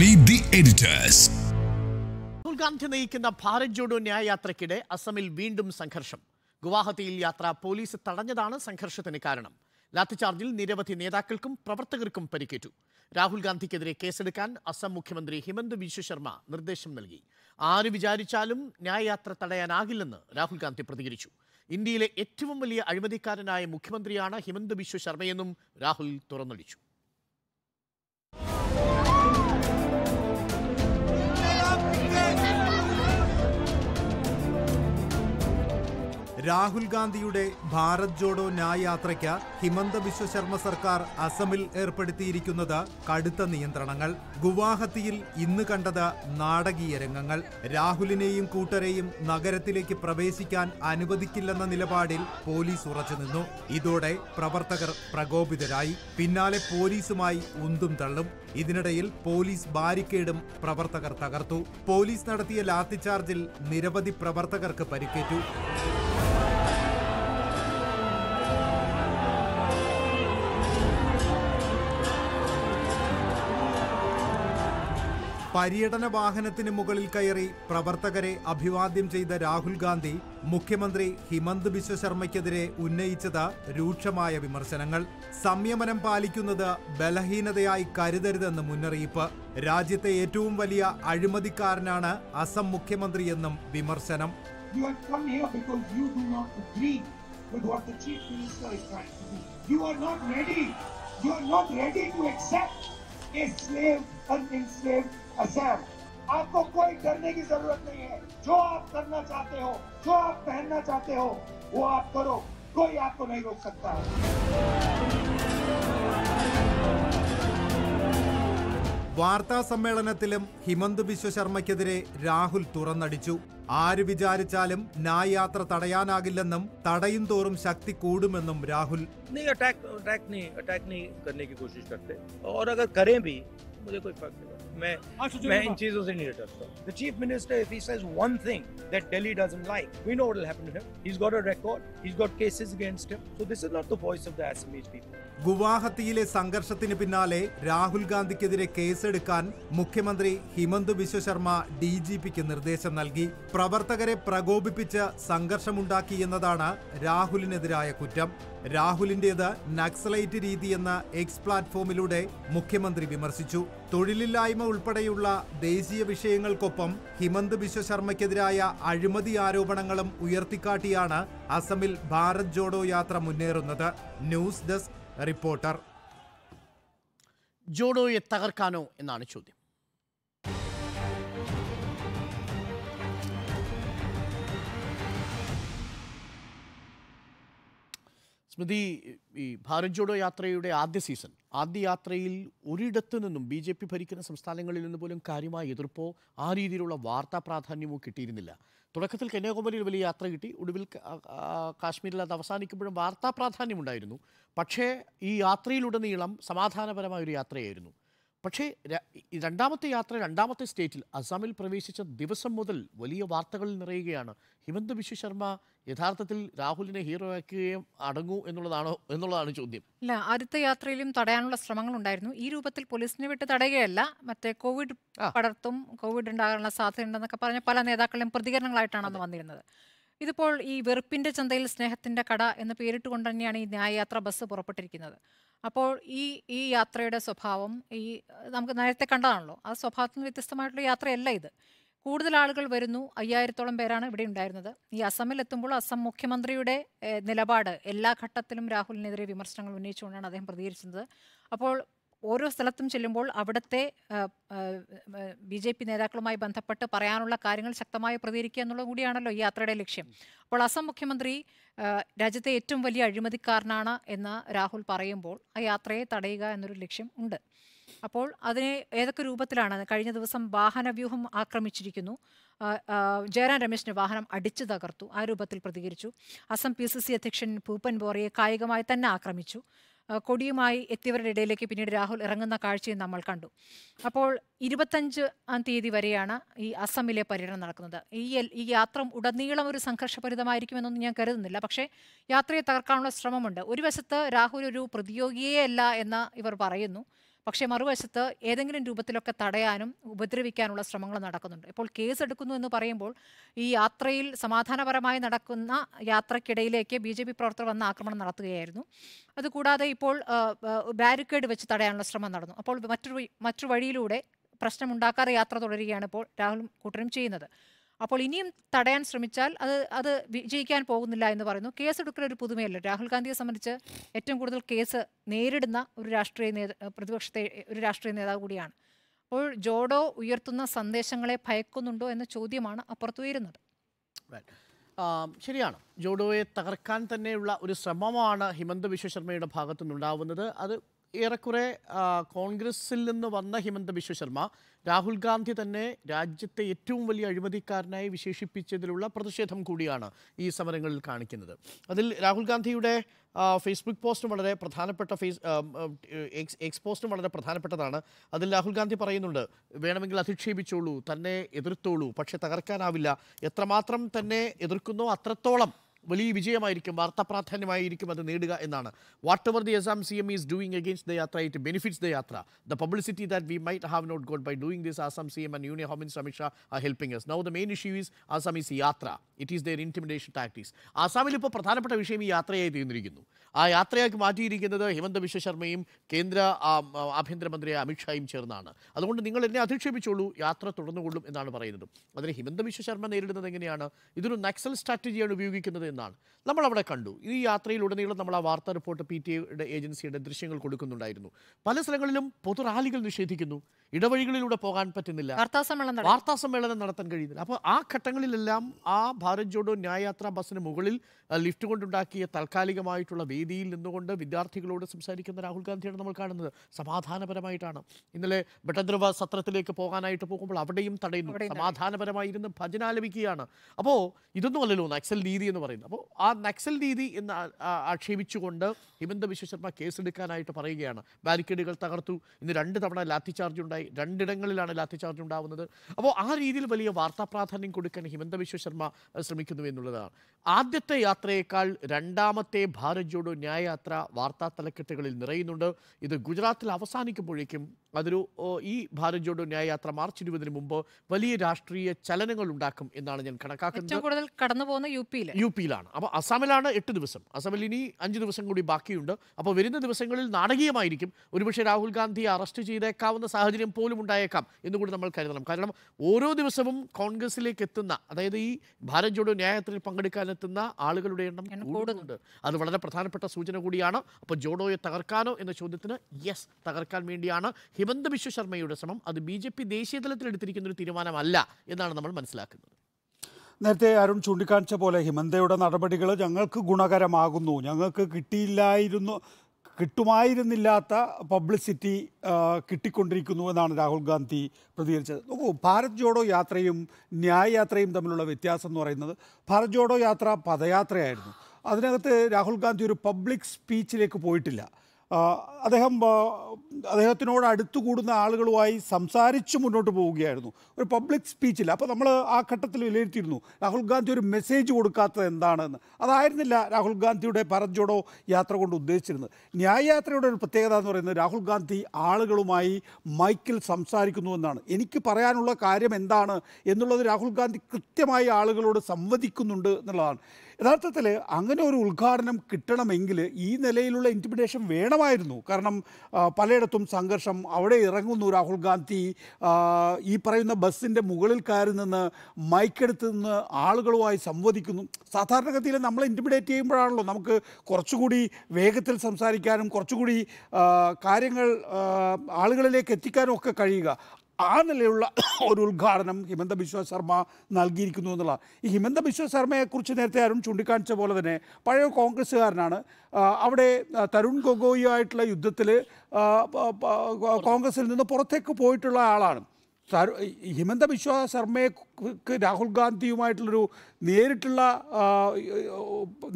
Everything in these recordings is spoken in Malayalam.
Meet the editors Rahul Gandhi നയിക്കുന്ന ഭാരത് ജോഡോ ന്യായയാത്രയ്ക്കിടെ അസമിൽ വീണ്ടും സംഘർഷം ഗുവാഹത്തിയിൽ യാത്ര പോലീസ് തടഞ്ഞതാണ് സംഘർഷത്തിന് കാരണം ലാത്തിചാർജിൽ നിരവധി നേതാക്കൾക്കും പ്രവർത്തകർക്കും പരിക്കേറ്റു രാഹുൽ ഗാന്ധിക്കെതിരെ കേസെടുക്കാൻ അസം മുഖ്യമന്ത്രി ഹിമന്ത് ബിശ്വ ശർമ്മ നിർദ്ദേശം നൽകി ആര് വിചാരിച്ചാലും ന്യായയാത്ര തടയാനാകില്ലെന്ന് രാഹുൽ ഗാന്ധി പ്രതികരിച്ചു ഇന്ത്യയിലെ ഏറ്റവും വലിയ അഴിമതിക്കാരനായ മുഖ്യമന്ത്രിയാണ് ഹിമന്ത് ബിശ്വ ശർമ്മയെന്നും രാഹുൽ തുറന്നടിച്ചു രാഹുൽ ഗാന്ധിയുടെ ഭാരത് ജോഡോ ന്യായയാത്രയ്ക്ക് യാത്രയ്ക്ക് ഹിമന്ത ബിശ്വശർമ്മ സർക്കാർ അസമിൽ ഏർപ്പെടുത്തിയിരിക്കുന്നത് കടുത്ത നിയന്ത്രണങ്ങൾ ഗുവാഹത്തിയിൽ ഇന്ന് കണ്ടത് നാടകീയ രംഗങ്ങൾ രാഹുലിനെയും കൂട്ടരെയും നഗരത്തിലേക്ക് പ്രവേശിക്കാൻ അനുവദിക്കില്ലെന്ന നിലപാടിൽ പോലീസ് ഉറച്ചുനിന്നു ഇതോടെ പ്രവർത്തകർ പ്രകോപിതരായി പിന്നാലെ പോലീസുമായി ഉന്തും തള്ളും ഇതിനിടയിൽ പോലീസ് ബാരിക്കേഡും പ്രവർത്തകർ തകർത്തു പോലീസ് നടത്തിയ ലാത്തിച്ചാർജിൽ നിരവധി പ്രവർത്തകർക്ക് പരിക്കേറ്റു പര്യടന വാഹനത്തിന് മുകളിൽ കയറി പ്രവർത്തകരെ അഭിവാദ്യം ചെയ്ത രാഹുൽ ഗാന്ധി മുഖ്യമന്ത്രി ഹിമന്ത് ബിശ്വ ശർമ്മയ്ക്കെതിരെ ഉന്നയിച്ചത് രൂക്ഷമായ വിമർശനങ്ങൾ സംയമനം പാലിക്കുന്നത് ബലഹീനതയായി കരുതരുതെന്ന് മുന്നറിയിപ്പ് രാജ്യത്തെ ഏറ്റവും വലിയ അഴിമതിക്കാരനാണ് അസം മുഖ്യമന്ത്രിയെന്നും വിമർശനം You are not ready to accept slave अनस्लेव असैम आपको कोई डरने की जरूरत नहीं है जो आप करना चाहते हो जो आप पहनना चाहते हो वो आप करो कोई आपको नहीं रोक सकता है വാർത്താ സമ്മേളനത്തിലും ഹിമന്ത് ബിശ്വശർമ്മയ്ക്കെതിരെ രാഹുൽ തുറന്നടിച്ചു ആര് വിചാരിച്ചാലും ന്യായ് യാത്ര തടയാനാകില്ലെന്നും തടയും തോറും ശക്തി കൂടുമെന്നും രാഹുൽ मुझे कोई फर्क नहीं पड़ता मैं मैं इन चीजों से नहीं डरता the chief minister if he says one thing that Delhi doesn't like we know what will happen to him he is got a record he is got cases against him so this is not the voice of the SMEs people ഗുവാഹത്തിയിലെ സംഘർഷത്തിന് പിന്നാലെ രാഹുൽ ഗാന്ധിക്കെതിരെ കേസെടുക്കാൻ മുഖ്യമന്ത്രി ഹിമന്ത് ബിശ്വശർമ്മ ഡി ജി പിക്ക് നിർദ്ദേശം നൽകി പ്രവർത്തകരെ പ്രകോപിപ്പിച്ച് സംഘർഷമുണ്ടാക്കി എന്നതാണ് രാഹുലിനെതിരായ കുറ്റം രാഹുലിന്റേത് നക്സലൈറ്റ് രീതിയെന്ന് എക്സ് പ്ലാറ്റ്ഫോമിലൂടെ മുഖ്യമന്ത്രി വിമർശിച്ചു തൊഴിലില്ലായ്മ ഉൾപ്പെടെയുള്ള ദേശീയ വിഷയങ്ങൾക്കൊപ്പം ഹിമന്ത് ബിശ്വശർമ്മയ്ക്കെതിരായ അഴിമതി ആരോപണങ്ങളും ഉയർത്തിക്കാട്ടിയാണ് അസമിൽ ഭാരത് ജോഡോ യാത്ര മുന്നേറുന്നത് ന്യൂസ് ഡെസ്ക് റിപ്പോർട്ടർ ജോഡോയെ തകർക്കാനോ എന്നാണ് ചോദ്യം സ്മൃതി ഈ ഭാരത് ജോഡോ യാത്രയുടെ ആദ്യ സീസൺ ആദ്യ യാത്രയിൽ ഒരിടത്തു നിന്നും ബി ജെ പി ഭരിക്കുന്ന സംസ്ഥാനങ്ങളിൽ നിന്ന് പോലും കാര്യമായ എതിർപ്പോ ആ രീതിയിലുള്ള വാർത്താ പ്രാധാന്യമോ കിട്ടിയിരുന്നില്ല തുടക്കത്തിൽ കന്യാകുമാരിയിൽ വലിയ യാത്ര കിട്ടി ഒടുവിൽ കാശ്മീരിൽ അത് അവസാനിക്കുമ്പോഴും വാർത്താ പ്രാധാന്യമുണ്ടായിരുന്നു പക്ഷേ ഈ യാത്രയിലുടനീളം സമാധാനപരമായൊരു യാത്രയായിരുന്നു പക്ഷേ രണ്ടാമത്തെ യാത്ര രണ്ടാമത്തെ സ്റ്റേറ്റിൽ അസാമിൽ പ്രവേശിച്ച ദിവസം മുതൽ വലിയ വാർത്തകൾ നിറയുകയാണ് ഹിമന്ത് ബിശ്വ ശർമ്മ യഥാർത്ഥത്തിൽ രാഹുലിനെ ഹീറോ ആക്കുകയും അടങ്ങൂ എന്നുള്ളതാണോ എന്നുള്ളതാണ് ചോദ്യം അല്ല ആദ്യത്തെ യാത്രയിലും തടയാനുള്ള ശ്രമങ്ങൾ ഉണ്ടായിരുന്നു ഈ രൂപത്തിൽ പോലീസിനെ വിട്ട് തടയുകയല്ല മറ്റേ കോവിഡ് പടർത്തും കോവിഡ് ഉണ്ടാകാനുള്ള സാധ്യതയുണ്ടെന്നൊക്കെ പറഞ്ഞ പല നേതാക്കളുടെയും പ്രതികരണങ്ങളായിട്ടാണ് അന്ന് വന്നിരുന്നത് ഇതിപ്പോൾ ഈ വെറുപ്പിന്റെ ചന്തയിൽ സ്നേഹത്തിന്റെ കട എന്ന് കൊണ്ട് തന്നെയാണ് ഈ ന്യായയാത്ര ബസ് പുറപ്പെട്ടിരിക്കുന്നത് അപ്പോൾ ഈ ഈ യാത്രയുടെ സ്വഭാവം ഈ നമുക്ക് നേരത്തെ കണ്ടതാണല്ലോ ആ സ്വഭാവത്തിന് വ്യത്യസ്തമായിട്ടുള്ള യാത്രയല്ല ഇത് കൂടുതൽ ആളുകൾ വരുന്നു അയ്യായിരത്തോളം പേരാണ് ഇവിടെ ഉണ്ടായിരുന്നത് ഈ അസമിൽ എത്തുമ്പോൾ അസം മുഖ്യമന്ത്രിയുടെ നിലപാട് എല്ലാ ഘട്ടത്തിലും രാഹുലിനെതിരെ വിമർശനങ്ങൾ ഉന്നയിച്ചുകൊണ്ടാണ് അദ്ദേഹം പ്രതികരിച്ചത് അപ്പോൾ ഓരോ സ്ഥലത്തും ചെല്ലുമ്പോൾ അവിടുത്തെ ബി ജെ പി നേതാക്കളുമായി ബന്ധപ്പെട്ട് പറയാനുള്ള കാര്യങ്ങൾ ശക്തമായി പ്രതികരിക്കുക എന്നുള്ളത് കൂടിയാണല്ലോ ഈ യാത്രയുടെ ലക്ഷ്യം അപ്പോൾ അസം മുഖ്യമന്ത്രി രാജ്യത്തെ ഏറ്റവും വലിയ അഴിമതിക്കാരനാണ് എന്ന് രാഹുൽ പറയുമ്പോൾ ആ യാത്രയെ തടയുക എന്നൊരു ലക്ഷ്യം ഉണ്ട് അപ്പോൾ അതിനെ ഏതൊക്കെ രൂപത്തിലാണ് കഴിഞ്ഞ ദിവസം വാഹനവ്യൂഹം ആക്രമിച്ചിരിക്കുന്നു ജയറാം രമേശിന്റെ വാഹനം അടിച്ചു തകർത്തു ആ രൂപത്തിൽ പ്രതികരിച്ചു അസം പി സി സി അധ്യക്ഷൻ പൂപ്പൻ ബോറയെ കായികമായി തന്നെ ആക്രമിച്ചു കൊടിയുമായി എത്തിയവരുടെ ഇടയിലേക്ക് പിന്നീട് രാഹുൽ ഇറങ്ങുന്ന കാഴ്ചയും നമ്മൾ കണ്ടു അപ്പോൾ ഇരുപത്തഞ്ച് തീയതി വരെയാണ് ഈ അസമിലെ പര്യടനം നടക്കുന്നത് ഈ ഈ യാത്ര ഉടനീളം ഒരു സംഘർഷഭരിതമായിരിക്കുമെന്നൊന്നും ഞാൻ കരുതുന്നില്ല പക്ഷേ യാത്രയെ തകർക്കാനുള്ള ശ്രമമുണ്ട് ഒരു വശത്ത് രാഹുൽ ഒരു പ്രതിയോഗിയേ അല്ല എന്ന് ഇവർ പറയുന്നു പക്ഷേ മറുവശത്ത് ഏതെങ്കിലും രൂപത്തിലൊക്കെ തടയാനും ഉപദ്രവിക്കാനുള്ള ശ്രമങ്ങൾ നടക്കുന്നുണ്ട് ഇപ്പോൾ കേസ് എടുക്കുന്നു എന്ന് പറയുമ്പോൾ ഈ യാത്രയിൽ സമാധാനപരമായി നടക്കുന്ന യാത്രക്കിടയിലേക്ക് ബി ജെ പി പ്രവർത്തകർ വന്ന് ആക്രമണം നടത്തുകയായിരുന്നു അതുകൂടാതെ ഇപ്പോൾ ബാരിക്കേഡ് വെച്ച് തടയാനുള്ള ശ്രമം നടന്നു അപ്പോൾ മറ്റൊരു മറ്റു വഴിയിലൂടെ പ്രശ്നമുണ്ടാക്കാതെ യാത്ര തുടരുകയാണ് ഇപ്പോൾ രാഹുലും കൂട്ടരും ചെയ്യുന്നത് അപ്പോൾ ഇനിയും തടയാൻ ശ്രമിച്ചാൽ അത് അത് വിജയിക്കാൻ പോകുന്നില്ല എന്ന് പറയുന്നു കേസെടുക്കൽ ഒരു പുതുമയല്ല രാഹുൽ ഗാന്ധിയെ സംബന്ധിച്ച് ഏറ്റവും കൂടുതൽ കേസ് നേരിടുന്ന ഒരു രാഷ്ട്രീയ നേതാ പ്രതിപക്ഷത്തെ ഒരു രാഷ്ട്രീയ നേതാവ് കൂടിയാണ് അപ്പോൾ ജോഡോ ഉയർത്തുന്ന സന്ദേശങ്ങളെ ഭയക്കുന്നുണ്ടോ എന്ന ചോദ്യമാണ് അപ്പുറത്ത് ഉയരുന്നത് ശരിയാണ് ജോഡോയെ തകർക്കാൻ തന്നെയുള്ള ഒരു ശ്രമമാണ് ഹിമന്ത വിശ്വശർമ്മയുടെ ഭാഗത്തുനിന്നുണ്ടാവുന്നത് അത് ഏറെക്കുറെ കോൺഗ്രസിൽ നിന്ന് വന്ന ഹിമന്ത ബിശ്വ ശർമ്മ രാഹുൽ ഗാന്ധി തന്നെ രാജ്യത്തെ ഏറ്റവും വലിയ അഴിമതിക്കാരനായി വിശേഷിപ്പിച്ചതിലുള്ള പ്രതിഷേധം കൂടിയാണ് ഈ സമരങ്ങളിൽ കാണിക്കുന്നത് അതിൽ രാഹുൽ ഗാന്ധിയുടെ ഫേസ്ബുക്ക് പോസ്റ്റും വളരെ പ്രധാനപ്പെട്ട ഫേസ് എക്സ് പോസ്റ്റും വളരെ പ്രധാനപ്പെട്ടതാണ് അതിൽ രാഹുൽ ഗാന്ധി പറയുന്നുണ്ട് വേണമെങ്കിൽ അധിക്ഷേപിച്ചോളൂ തന്നെ എതിർത്തോളൂ പക്ഷെ തകർക്കാനാവില്ല എത്രമാത്രം തന്നെ എതിർക്കുന്നോ അത്രത്തോളം വലിയ വിജയമായിരിക്കും വാർത്താ പ്രാധാന്യമായിരിക്കും അത് നേടുക എന്നാണ് whatever the Assam C M is doing against the yatra it benefits the yatra the publicity that we might have not got by doing this Assam C M and union home minister are helping us now the main issue is Assam is yatra it is their intimidation tactics ആസാമിൽ ഇപ്പോൾ പ്രധാനപ്പെട്ട വിഷയം ഈ യാത്രയായി തീർന്നിരിക്കുന്നു ആ യാത്രയാക്കി മാറ്റിയിരിക്കുന്നത് ഹിമന്ത വിശ്വ ശർമ്മയും കേന്ദ്ര ആഭ്യന്തരമന്ത്രി അമിത്ഷായും ചേർന്നാണ് അതുകൊണ്ട് നിങ്ങൾ എന്നെ അധിക്ഷേപിച്ചോളൂ യാത്ര തുടർന്നുകൊള്ളും എന്നാണ് പറയുന്നത് അതിന് ഹിമന്ത വിശ്വ ശർമ്മ നേരിടുന്നത് എങ്ങനെയാണ് ഇതൊരു നക്സൽ സ്ട്രാറ്റജിയാണ് ഉപയോഗിക്കുന്നത് എന്നാണ് നമ്മൾ അവിടെ കണ്ടു ഈ യാത്രയിലുടനീളം നമ്മൾ ആ വാർത്താ റിപ്പോർട്ട് പി ടി എയുടെ ഏജൻസിയുടെ ദൃശ്യങ്ങൾ കൊടുക്കുന്നുണ്ടായിരുന്നു പല സ്ഥലങ്ങളിലും പൊതു റാലികൾ നിഷേധിക്കുന്നു ഇടവഴികളിലൂടെ പോകാൻ പറ്റുന്നില്ല വാർത്താ സമ്മേളനം നടത്താൻ കഴിയുന്നില്ല അപ്പോൾ ആ ഘട്ടങ്ങളിലെല്ലാം ആ ഭാരത് ജോഡോ ന്യായയാത്രാ ബസ്സിന് മുകളിൽ ലിഫ്റ്റ് കൊണ്ടുണ്ടാക്കിയ താൽക്കാലികമായിട്ടുള്ള വേദിയിൽ നിന്നുകൊണ്ട് വിദ്യാർത്ഥികളോട് സംസാരിക്കുന്ന രാഹുൽ ഗാന്ധിയാണ് നമ്മൾ കാണുന്നത് സമാധാനപരമായിട്ടാണ് ഇന്നലെ ബട്ടദ്രവ സത്രത്തിലേക്ക് പോകാനായിട്ട് പോകുമ്പോൾ അവിടെയും തടയുന്നു സമാധാനപരമായിരുന്ന് ഭജനാലപിക്കുകയാണ് അപ്പോൾ ഇതൊന്നും അല്ലല്ലോ നക്സൽ നീതി എന്ന് പറയുന്നത് പറയുന്നത് അപ്പോൾ ആ നക്സൽ രീതി എന്ന് ആക്ഷേപിച്ചുകൊണ്ട് ഹിമന്ത വിശ്വശർമ്മ കേസെടുക്കാനായിട്ട് പറയുകയാണ് ബാരിക്കേഡുകൾ തകർത്തു ഇന്ന് രണ്ട് തവണ ലാത്തി ചാർജ് ഉണ്ടായി രണ്ടിടങ്ങളിലാണ് ലാത്തി ചാർജ് ഉണ്ടാവുന്നത് അപ്പോൾ ആ രീതിയിൽ വലിയ വാർത്താ പ്രാധാന്യം കൊടുക്കാൻ ഹിമന്ത വിശ്വശർമ്മ ശ്രമിക്കുന്നു എന്നുള്ളതാണ് ആദ്യത്തെ യാത്രയേക്കാൾ രണ്ടാമത്തെ ഭാരത് ജോഡോ ന്യായയാത്ര വാർത്താ തലക്കെട്ടുകളിൽ നിറയുന്നുണ്ട് ഇത് ഗുജറാത്തിൽ അവസാനിക്കുമ്പോഴേക്കും അതൊരു ഈ ഭാരത് ജോഡോ ന്യായയാത്ര മാർച്ച് ഇരുപതിന് മുമ്പ് വലിയ രാഷ്ട്രീയ ചലനങ്ങൾ ഉണ്ടാക്കും എന്നാണ് ഞാൻ കണക്കാക്കുന്നത് കൂടുതൽ കടന്നു പോകുന്ന യു പിയിൽ യു ഡൽഹിയിലാണ് അപ്പോൾ അസാമിലാണ് എട്ട് ദിവസം അസാമിൽ ഇനി അഞ്ച് ദിവസം കൂടി ബാക്കിയുണ്ട് അപ്പോൾ വരുന്ന ദിവസങ്ങളിൽ നാടകീയമായിരിക്കും ഒരുപക്ഷെ രാഹുൽ ഗാന്ധി അറസ്റ്റ് ചെയ്തേക്കാവുന്ന സാഹചര്യം പോലും ഉണ്ടായേക്കാം കൂടി നമ്മൾ കരുതണം കാരണം ഓരോ ദിവസവും കോൺഗ്രസിലേക്ക് എത്തുന്ന അതായത് ഈ ഭാരത് ജോഡോ ന്യായത്തിൽ പങ്കെടുക്കാനെത്തുന്ന ആളുകളുടെ എണ്ണം കൂടുന്നുണ്ട് അത് വളരെ പ്രധാനപ്പെട്ട സൂചന കൂടിയാണ് അപ്പോൾ ജോഡോയെ തകർക്കാനോ എന്ന ചോദ്യത്തിന് യെസ് തകർക്കാൻ വേണ്ടിയാണ് ഹിമന്ത ബിശ്വ ശർമ്മയുടെ ശ്രമം അത് ബി ജെ പി ദേശീയ തലത്തിൽ എടുത്തിരിക്കുന്ന ഒരു തീരുമാനമല്ല എന്നാണ് നമ്മൾ മനസ്സിലാക്കുന്നത് നേരത്തെ അരുൺ ചൂണ്ടിക്കാണിച്ച പോലെ ഹിമന്തയുടെ നടപടികൾ ഞങ്ങൾക്ക് ഗുണകരമാകുന്നു ഞങ്ങൾക്ക് കിട്ടിയില്ലായിരുന്നു കിട്ടുമായിരുന്നില്ലാത്ത പബ്ലിസിറ്റി കിട്ടിക്കൊണ്ടിരിക്കുന്നു എന്നാണ് രാഹുൽ ഗാന്ധി പ്രതികരിച്ചത് നോക്കൂ ഭാരത് ജോഡോ യാത്രയും ന്യായ യാത്രയും തമ്മിലുള്ള വ്യത്യാസം എന്ന് പറയുന്നത് ഭാരത് ജോഡോ യാത്ര പദയാത്രയായിരുന്നു അതിനകത്ത് രാഹുൽ ഗാന്ധി ഒരു പബ്ലിക് സ്പീച്ചിലേക്ക് പോയിട്ടില്ല അദ്ദേഹം അദ്ദേഹത്തിനോട് അടുത്തു കൂടുന്ന ആളുകളുമായി സംസാരിച്ച് മുന്നോട്ട് പോവുകയായിരുന്നു ഒരു പബ്ലിക് സ്പീച്ചിൽ അപ്പോൾ നമ്മൾ ആ ഘട്ടത്തിൽ വിലയിരുത്തിയിരുന്നു രാഹുൽ ഗാന്ധി ഒരു മെസ്സേജ് കൊടുക്കാത്തത് എന്താണെന്ന് അതായിരുന്നില്ല രാഹുൽ ഗാന്ധിയുടെ പറഞ്ഞോടോ യാത്ര കൊണ്ട് ഉദ്ദേശിച്ചിരുന്നത് ന്യായയാത്രയുടെ ഒരു പ്രത്യേകത എന്ന് പറയുന്നത് രാഹുൽ ഗാന്ധി ആളുകളുമായി മൈക്കിൽ സംസാരിക്കുന്നു എന്നാണ് എനിക്ക് പറയാനുള്ള കാര്യം എന്താണ് എന്നുള്ളത് രാഹുൽ ഗാന്ധി കൃത്യമായി ആളുകളോട് സംവദിക്കുന്നുണ്ട് എന്നുള്ളതാണ് യഥാർത്ഥത്തിൽ അങ്ങനെ ഒരു ഉദ്ഘാടനം കിട്ടണമെങ്കിൽ ഈ നിലയിലുള്ള ഇൻറ്റിമിഡേഷൻ വേണമായിരുന്നു കാരണം പലയിടത്തും സംഘർഷം അവിടെ ഇറങ്ങുന്നു രാഹുൽ ഗാന്ധി ഈ പറയുന്ന ബസ്സിൻ്റെ മുകളിൽ കയറി നിന്ന് മൈക്കെടുത്ത് നിന്ന് ആളുകളുമായി സംവദിക്കുന്നു സാധാരണഗതിയിൽ നമ്മൾ ഇൻറ്റിമിഡേറ്റ് ചെയ്യുമ്പോഴാണല്ലോ നമുക്ക് കുറച്ചുകൂടി വേഗത്തിൽ സംസാരിക്കാനും കുറച്ചുകൂടി കാര്യങ്ങൾ ആളുകളിലേക്ക് എത്തിക്കാനും ഒക്കെ കഴിയുക ആ നിലയിലുള്ള ഒരു ഉദ്ഘാടനം ഹിമന്ത ബിശ്വ ശർമ്മ നൽകിയിരിക്കുന്നു എന്നുള്ള ഈ ഹിമന്ത ബിശ്വ ശർമ്മയെക്കുറിച്ച് നേരത്തെ അരുൺ ചൂണ്ടിക്കാണിച്ച പോലെ തന്നെ പഴയ കോൺഗ്രസ്സുകാരനാണ് അവിടെ തരുൺ ഗൊഗോയുമായിട്ടുള്ള യുദ്ധത്തിൽ കോൺഗ്രസിൽ നിന്ന് പുറത്തേക്ക് പോയിട്ടുള്ള ആളാണ് ഹിമന്ത ബിശ്വ ശർമ്മയെ ക്ക് രാഹുൽ ഗാന്ധിയുമായിട്ടുള്ളൊരു നേരിട്ടുള്ള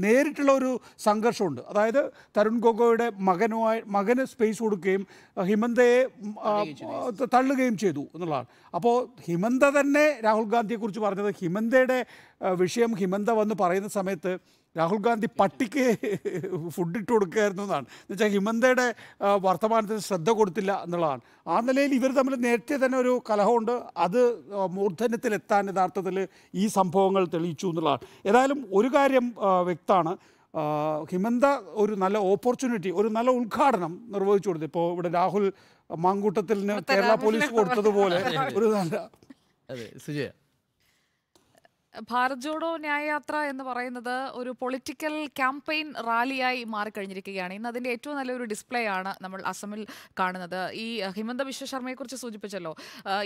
നേരിട്ടുള്ള ഒരു സംഘർഷമുണ്ട് അതായത് തരുൺ ഗൊഗോയുടെ മകനുമായി മകന് സ്പേസ് കൊടുക്കുകയും ഹിമന്തയെ തള്ളുകയും ചെയ്തു എന്നുള്ളതാണ് അപ്പോൾ ഹിമന്ത തന്നെ രാഹുൽ ഗാന്ധിയെക്കുറിച്ച് പറഞ്ഞത് ഹിമന്തയുടെ വിഷയം ഹിമന്ത വന്ന് പറയുന്ന സമയത്ത് രാഹുൽ ഗാന്ധി പട്ടിക്ക് ഫുഡ് ഇട്ട് കൊടുക്കുകയായിരുന്നു എന്നാണ് എന്നുവെച്ചാൽ ഹിമന്തയുടെ വർത്തമാനത്തിന് ശ്രദ്ധ കൊടുത്തില്ല എന്നുള്ളതാണ് ആ നിലയിൽ ഇവർ തമ്മിൽ നേരത്തെ തന്നെ ഒരു കലഹമുണ്ട് അത് മൂർധന്യത്തിലെത്താൻ പാകിസ്ഥാൻ യഥാർത്ഥത്തിൽ ഈ സംഭവങ്ങൾ തെളിയിച്ചു എന്നുള്ളതാണ് ഏതായാലും ഒരു കാര്യം വ്യക്തമാണ് ഹിമന്ത ഒരു നല്ല ഓപ്പർച്യൂണിറ്റി ഒരു നല്ല ഉദ്ഘാടനം നിർവഹിച്ചു കൊടുത്തു ഇപ്പോൾ ഇവിടെ രാഹുൽ മാങ്കൂട്ടത്തിന് കേരള പോലീസ് കൊടുത്തതുപോലെ ഒരു നല്ല അതെ സുജയ ഭാരത് ജോഡോ ന്യായയാത്ര എന്ന് പറയുന്നത് ഒരു പൊളിറ്റിക്കൽ ക്യാമ്പയിൻ റാലിയായി മാറിക്കഴിഞ്ഞിരിക്കുകയാണ് ഇന്ന് അതിൻ്റെ ഏറ്റവും നല്ലൊരു ഡിസ്പ്ലേ ആണ് നമ്മൾ അസമിൽ കാണുന്നത് ഈ ഹിമന്ത ശർമ്മയെക്കുറിച്ച് സൂചിപ്പിച്ചല്ലോ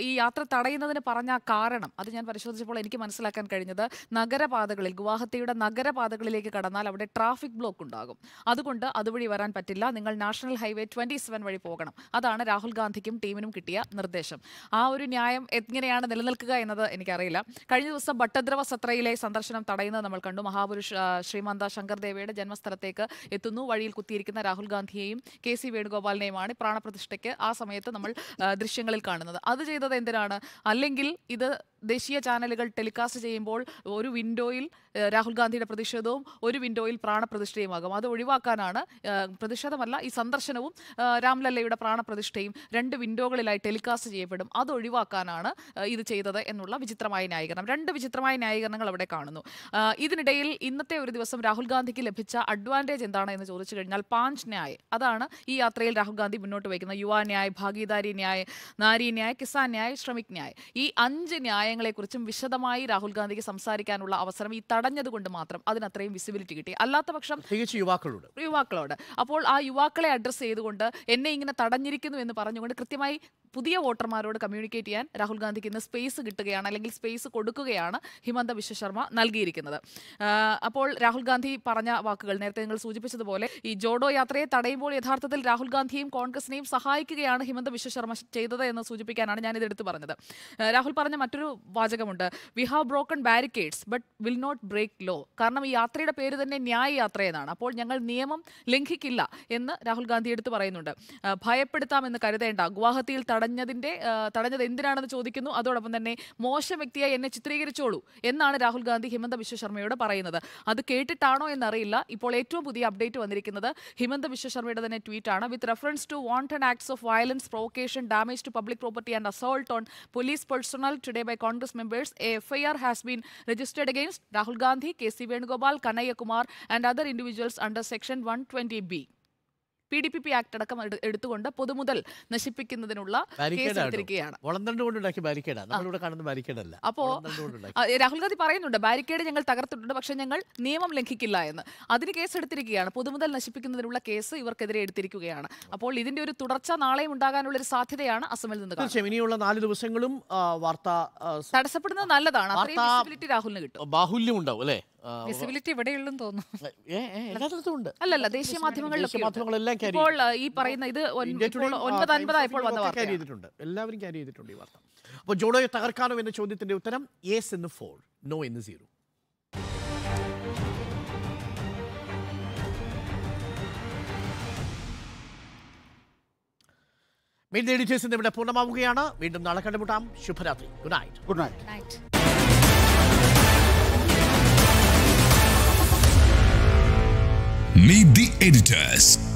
ഈ യാത്ര തടയുന്നതിന് പറഞ്ഞ കാരണം അത് ഞാൻ പരിശോധിച്ചപ്പോൾ എനിക്ക് മനസ്സിലാക്കാൻ കഴിഞ്ഞത് നഗരപാതകളിൽ ഗുവാഹത്തിയുടെ നഗരപാതകളിലേക്ക് കടന്നാൽ അവിടെ ട്രാഫിക് ബ്ലോക്ക് ഉണ്ടാകും അതുകൊണ്ട് അതുവഴി വരാൻ പറ്റില്ല നിങ്ങൾ നാഷണൽ ഹൈവേ ട്വൻറ്റി സെവൻ വഴി പോകണം അതാണ് രാഹുൽ ഗാന്ധിക്കും ടീമിനും കിട്ടിയ നിർദ്ദേശം ആ ഒരു ന്യായം എങ്ങനെയാണ് നിലനിൽക്കുക എന്നത് എനിക്കറിയില്ല കഴിഞ്ഞ ദിവസം ഭട്ടദ്ര ഹൈന്ദവ സത്രയിലെ സന്ദർശനം തടയുന്നത് നമ്മൾ കണ്ടു മഹാപുരുഷ ശ്രീമന്ത ശങ്കർദേവയുടെ ജന്മസ്ഥലത്തേക്ക് എത്തുന്നു വഴിയിൽ കുത്തിയിരിക്കുന്ന രാഹുൽ ഗാന്ധിയെയും കെ സി വേണുഗോപാലിനെയുമാണ് പ്രാണപ്രതിഷ്ഠയ്ക്ക് ആ സമയത്ത് നമ്മൾ ദൃശ്യങ്ങളിൽ കാണുന്നത് അത് ചെയ്തത് എന്തിനാണ് അല്ലെങ്കിൽ ഇത് ദേശീയ ചാനലുകൾ ടെലികാസ്റ്റ് ചെയ്യുമ്പോൾ ഒരു വിൻഡോയിൽ രാഹുൽ ഗാന്ധിയുടെ പ്രതിഷേധവും ഒരു വിൻഡോയിൽ പ്രാണപ്രതിഷ്ഠയുമാകും അത് ഒഴിവാക്കാനാണ് പ്രതിഷേധമല്ല ഈ സന്ദർശനവും രാംലല്ലയുടെ പ്രാണപ്രതിഷ്ഠയും രണ്ട് വിൻഡോകളിലായി ടെലികാസ്റ്റ് ചെയ്യപ്പെടും അത് ഒഴിവാക്കാനാണ് ഇത് ചെയ്തത് എന്നുള്ള വിചിത്രമായ ന്യായീകരണം രണ്ട് വിചിത്രമായ ന്യായീകരണങ്ങൾ അവിടെ കാണുന്നു ഇതിനിടയിൽ ഇന്നത്തെ ഒരു ദിവസം രാഹുൽ ഗാന്ധിക്ക് ലഭിച്ച അഡ്വാൻറ്റേജ് എന്താണ് എന്ന് ചോദിച്ചു കഴിഞ്ഞാൽ പാഞ്ച് ന്യായ് അതാണ് ഈ യാത്രയിൽ രാഹുൽ ഗാന്ധി മുന്നോട്ട് വയ്ക്കുന്ന യുവാ ന്യായ് ഭാഗീദാരി ന്യായ് നാരി ന്യായ് കിസാൻ ന്യായ് ശ്രമിക് ന്യായ് ഈ അഞ്ച് ന്യായങ്ങളെക്കുറിച്ചും വിശദമായി രാഹുൽ ഗാന്ധിക്ക് സംസാരിക്കാനുള്ള അവസരം ഈ തട കൊണ്ട് മാത്രം അതിനത്രയും വിസിബിലിറ്റി കിട്ടി അല്ലാത്ത പക്ഷം യുവാക്കളോട് യുവാക്കളോട് അപ്പോൾ ആ യുവാക്കളെ അഡ്രസ്സ് ചെയ്തുകൊണ്ട് എന്നെ ഇങ്ങനെ തടഞ്ഞിരിക്കുന്നു എന്ന് പറഞ്ഞുകൊണ്ട് കൃത്യമായി പുതിയ വോട്ടർമാരോട് കമ്മ്യൂണിക്കേറ്റ് ചെയ്യാൻ രാഹുൽ ഗാന്ധിക്ക് ഇന്ന് സ്പേസ് കിട്ടുകയാണ് അല്ലെങ്കിൽ സ്പേസ് കൊടുക്കുകയാണ് ഹിമന്ത വിശ്വശർമ്മ നൽകിയിരിക്കുന്നത് അപ്പോൾ രാഹുൽ ഗാന്ധി പറഞ്ഞ വാക്കുകൾ നേരത്തെ നിങ്ങൾ സൂചിപ്പിച്ചതുപോലെ ഈ ജോഡോ യാത്രയെ തടയുമ്പോൾ യഥാർത്ഥത്തിൽ രാഹുൽ ഗാന്ധിയും കോൺഗ്രസിനെയും സഹായിക്കുകയാണ് ഹിമന്ത വിശ്വശർമ്മ ചെയ്തത് എന്ന് സൂചിപ്പിക്കാനാണ് ഞാനിത് എടുത്തു പറഞ്ഞത് രാഹുൽ പറഞ്ഞ മറ്റൊരു വാചകമുണ്ട് we have broken barricades but will not break law കാരണം ഈ യാത്രയുടെ പേര് തന്നെ ന്യായ യാത്ര എന്നാണ് അപ്പോൾ ഞങ്ങൾ നിയമം ലംഘിക്കില്ല എന്ന് രാഹുൽ ഗാന്ധി എടുത്തു പറയുന്നുണ്ട് ഭയപ്പെടുത്താമെന്ന് കരുതേണ്ട ഗുവാഹത്തിയിൽ തടഞ്ഞതിന്റെ തടഞ്ഞത് എന്തിനാണെന്ന് ചോദിക്കുന്നു അതോടൊപ്പം തന്നെ മോശം വ്യക്തിയായി എന്നെ ചിത്രീകരിച്ചോളൂ എന്നാണ് രാഹുൽ ഗാന്ധി ഹിമന്ത ബിശ്വ ശർമ്മയോട് പറയുന്നത് അത് കേട്ടിട്ടാണോ എന്നറിയില്ല ഇപ്പോൾ ഏറ്റവും പുതിയ അപ്ഡേറ്റ് വന്നിരിക്കുന്നത് ഹിമന്ത ബിശ്വ ശർമ്മയുടെ തന്നെ ട്വീറ്റാണ് with reference to wanted acts of violence provocation damage to public property and assault on police personal today by Congress members A FIR has been registered against Rahul Gandhi K C Venugopal Kanhaiya Kumar and other individuals under section one twenty B P D P P act അടക്കം എടുത്തുകൊണ്ട് പൊതുമുതൽ നശിപ്പിക്കുന്നതിനുള്ള അപ്പോ രാഹുൽ ഗാന്ധി പറയുന്നുണ്ട് ബാരിക്കേഡ് ഞങ്ങൾ തകർത്തിട്ടുണ്ട് പക്ഷെ ഞങ്ങൾ നിയമം ലംഘിക്കില്ല എന്ന് അതിന് കേസെടുത്തിരിക്കുകയാണ് പൊതുമുതൽ നശിപ്പിക്കുന്നതിനുള്ള കേസ് ഇവർക്കെതിരെ എടുത്തിരിക്കുകയാണ് അപ്പോൾ ഇതിന്റെ ഒരു തുടർച്ച നാളെയും ഉണ്ടാകാനുള്ള ഒരു സാധ്യതയാണ് അസമിൽ നിന്ന് ഇനിയുള്ള നാല് ദിവസങ്ങളും വാർത്ത തടസ്സപ്പെടുന്നത് നല്ലതാണ് രാഹുലിന് കിട്ടും ബാഹുല്യം ഉണ്ടാവും അല്ലേ വിസിബിലിറ്റി ഇവിടെയുള്ളൂ തോന്നുന്നു ഉണ്ട് അല്ലല്ല ദേശീയ മാധ്യമങ്ങളിലൊക്കെ ഇപ്പോൾ ഈ പറയുന്ന ഇത് ഒൻപത് അൻപതായപ്പോൾ വന്ന ക്യാരി ചെയ്തിട്ടുണ്ട് എല്ലാവരും ക്യാരി ചെയ്തിട്ടുണ്ട് ഈ വാർത്ത അപ്പോൾ ജോഡോയെ തകർക്കാനോ എന്ന ചോദ്യത്തിന്റെ ഉത്തരം യെസ് എന്ന് ഫോൾ നോ എന്ന് സീറോ മീറ്റ് എഡിറ്റേഴ്സ് ഇന്ന് ഇവിടെ പൂർണ്ണമാവുകയാണ് വീണ്ടും നാളെ കണ്ടുമുട്ടാം ശുഭരാത്രി good night good night Meet the editors